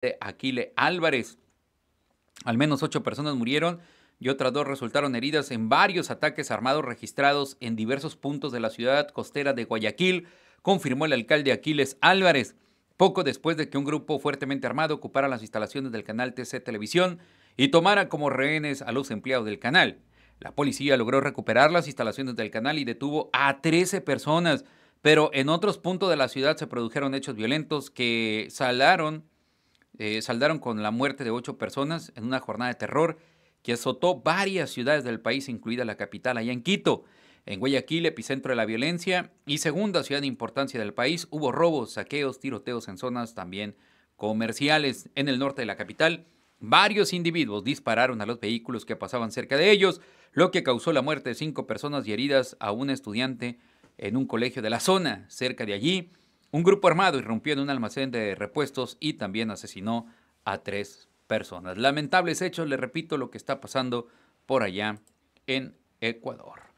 de Aquile Álvarez. Al menos ocho personas murieron y otras dos resultaron heridas en varios ataques armados registrados en diversos puntos de la ciudad costera de Guayaquil, confirmó el alcalde Aquiles Álvarez, poco después de que un grupo fuertemente armado ocupara las instalaciones del canal TC Televisión y tomara como rehenes a los empleados del canal. La policía logró recuperar las instalaciones del canal y detuvo a 13 personas, pero en otros puntos de la ciudad se produjeron hechos violentos que salaron eh, saldaron con la muerte de ocho personas en una jornada de terror que azotó varias ciudades del país, incluida la capital, allá en Quito. En Guayaquil, epicentro de la violencia y segunda ciudad de importancia del país, hubo robos, saqueos, tiroteos en zonas también comerciales. En el norte de la capital, varios individuos dispararon a los vehículos que pasaban cerca de ellos, lo que causó la muerte de cinco personas y heridas a un estudiante en un colegio de la zona. Cerca de allí, un grupo armado irrumpió en un almacén de repuestos y también asesinó a tres personas. Lamentables hechos, le repito lo que está pasando por allá en Ecuador.